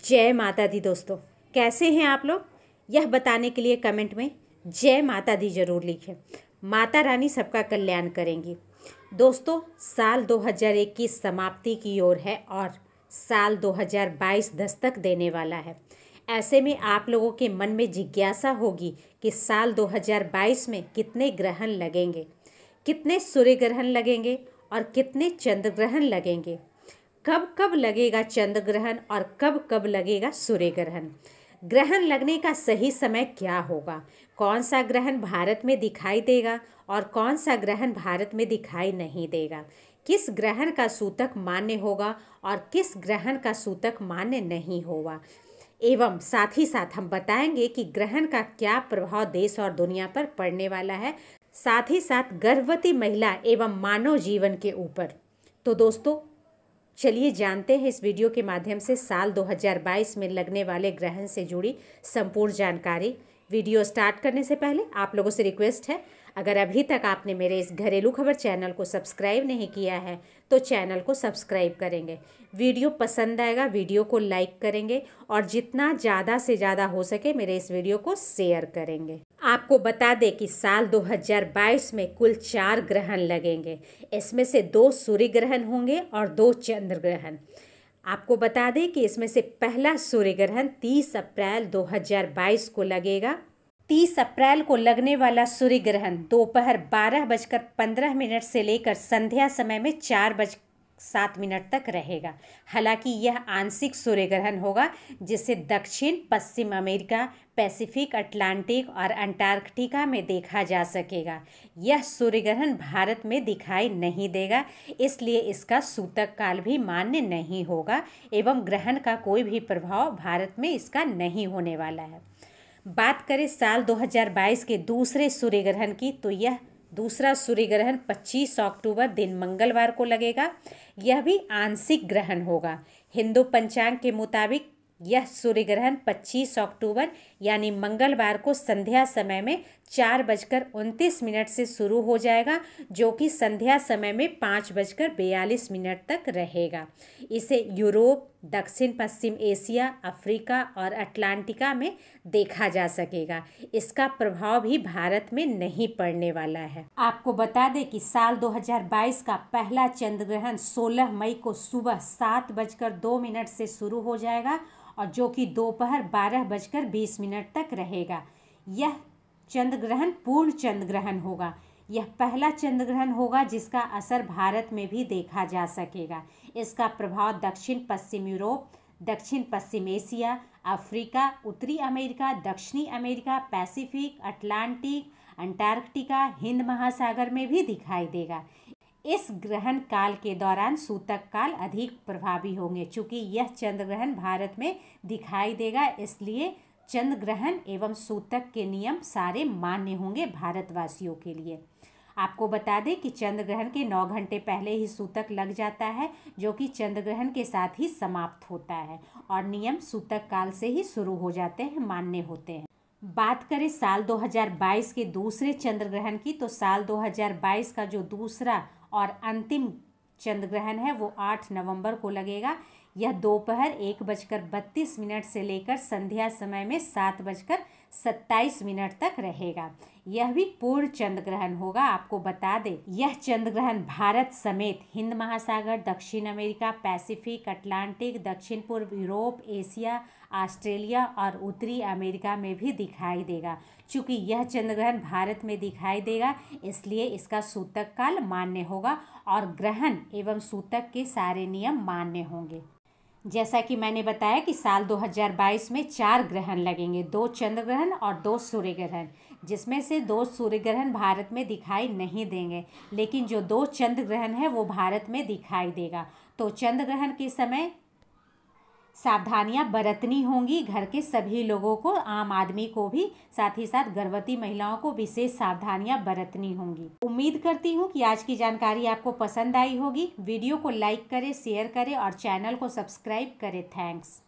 जय माता दी दोस्तों कैसे हैं आप लोग यह बताने के लिए कमेंट में जय माता दी जरूर लिखें माता रानी सबका कल्याण करेंगी दोस्तों साल 2021 समाप्ति की ओर है और साल 2022 दस्तक देने वाला है ऐसे में आप लोगों के मन में जिज्ञासा होगी कि साल 2022 में कितने ग्रहण लगेंगे कितने सूर्य ग्रहण लगेंगे और कितने चंद्र ग्रहण लगेंगे कब कब लगेगा चंद्र ग्रहण और कब कब लगेगा सूर्य ग्रहण ग्रहण लगने का सही समय क्या होगा कौन सा ग्रहण भारत में दिखाई देगा और कौन सा ग्रहण भारत में दिखाई नहीं देगा किस ग्रहण का सूतक मान्य होगा और किस ग्रहण का सूतक मान्य नहीं होगा एवं साथ ही साथ हम बताएंगे कि ग्रहण का क्या प्रभाव देश और दुनिया पर पड़ने वाला है साथ ही साथ गर्भवती महिला एवं मानव जीवन के ऊपर तो दोस्तों चलिए जानते हैं इस वीडियो के माध्यम से साल 2022 में लगने वाले ग्रहण से जुड़ी संपूर्ण जानकारी वीडियो स्टार्ट करने से पहले आप लोगों से रिक्वेस्ट है अगर अभी तक आपने मेरे इस घरेलू खबर चैनल को सब्सक्राइब नहीं किया है तो चैनल को सब्सक्राइब करेंगे वीडियो पसंद आएगा वीडियो को लाइक करेंगे और जितना ज़्यादा से ज़्यादा हो सके मेरे इस वीडियो को शेयर करेंगे आपको बता दें कि साल 2022 में कुल चार ग्रहण लगेंगे इसमें से दो सूर्य ग्रहण होंगे और दो चंद्र ग्रहण आपको बता दें कि इसमें से पहला सूर्य ग्रहण 30 अप्रैल 2022 को लगेगा 30 अप्रैल को लगने वाला सूर्य ग्रहण दोपहर बारह बजकर पंद्रह मिनट से लेकर संध्या समय में चार बज सात मिनट तक रहेगा हालांकि यह आंशिक सूर्य ग्रहण होगा जिसे दक्षिण पश्चिम अमेरिका पैसिफिक अटलांटिक और अंटार्कटिका में देखा जा सकेगा यह सूर्य ग्रहण भारत में दिखाई नहीं देगा इसलिए इसका सूतक काल भी मान्य नहीं होगा एवं ग्रहण का कोई भी प्रभाव भारत में इसका नहीं होने वाला है बात करें साल 2022 के दूसरे सूर्य ग्रहण की तो यह दूसरा सूर्य ग्रहण 25 अक्टूबर दिन मंगलवार को लगेगा यह भी आंशिक ग्रहण होगा हिंदू पंचांग के मुताबिक यह सूर्य ग्रहण 25 अक्टूबर यानी मंगलवार को संध्या समय में चार बजकर उनतीस मिनट से शुरू हो जाएगा जो कि संध्या समय में पाँच बजकर बयालीस मिनट तक रहेगा इसे यूरोप दक्षिण पश्चिम एशिया अफ्रीका और अटलांटिका में देखा जा सकेगा इसका प्रभाव भी भारत में नहीं पड़ने वाला है आपको बता दें कि साल 2022 का पहला चंद्र ग्रहण 16 मई को सुबह सात बजकर दो मिनट से शुरू हो जाएगा और जो कि दोपहर बारह बजकर बीस मिनट तक रहेगा यह चंद्र ग्रहण पूर्ण चंद्र ग्रहण होगा यह पहला चंद्र ग्रहण होगा जिसका असर भारत में भी देखा जा सकेगा इसका प्रभाव दक्षिण पश्चिम यूरोप दक्षिण पश्चिम एशिया अफ्रीका उत्तरी अमेरिका दक्षिणी America Pacific Atlantic Antarctica Hind महासागर में भी दिखाई देगा इस ग्रहण काल के दौरान सूतक काल अधिक प्रभावी होंगे क्योंकि यह चंद्र ग्रहण भारत में दिखाई देगा इसलिए चंद्र ग्रहण एवं सूतक के नियम सारे मान्य होंगे भारतवासियों के लिए आपको बता दें कि चंद्र ग्रहण के नौ घंटे पहले ही सूतक लग जाता है जो कि चंद्र ग्रहण के साथ ही समाप्त होता है और नियम सूतक काल से ही शुरू हो जाते हैं मान्य होते हैं बात करें साल 2022 के दूसरे चंद्र ग्रहण की तो साल 2022 का जो दूसरा और अंतिम चंद्र ग्रहण है वो 8 नवंबर को लगेगा यह दोपहर एक बजकर बत्तीस मिनट से लेकर संध्या समय में सात बजकर सत्ताईस मिनट तक रहेगा यह भी पूर्ण चंद्र ग्रहण होगा आपको बता दें यह चंद्र ग्रहण भारत समेत हिंद महासागर दक्षिण अमेरिका पैसिफिक अटलांटिक दक्षिण पूर्व यूरोप एशिया ऑस्ट्रेलिया और उत्तरी अमेरिका में भी दिखाई देगा चूंकि यह चंद्र ग्रहण भारत में दिखाई देगा इसलिए इसका सूतक काल मान्य होगा और ग्रहण एवं सूतक के सारे नियम मान्य होंगे जैसा कि मैंने बताया कि साल 2022 में चार ग्रहण लगेंगे दो चंद्र ग्रहण और दो सूर्य ग्रहण जिसमें से दो सूर्य ग्रहण भारत में दिखाई नहीं देंगे लेकिन जो दो चंद्र ग्रहण है वो भारत में दिखाई देगा तो चंद्र ग्रहण के समय सावधानियां बरतनी होंगी घर के सभी लोगों को आम आदमी को भी साथ ही साथ गर्भवती महिलाओं को विशेष सावधानियां बरतनी होंगी उम्मीद करती हूँ कि आज की जानकारी आपको पसंद आई होगी वीडियो को लाइक करें शेयर करें और चैनल को सब्सक्राइब करें थैंक्स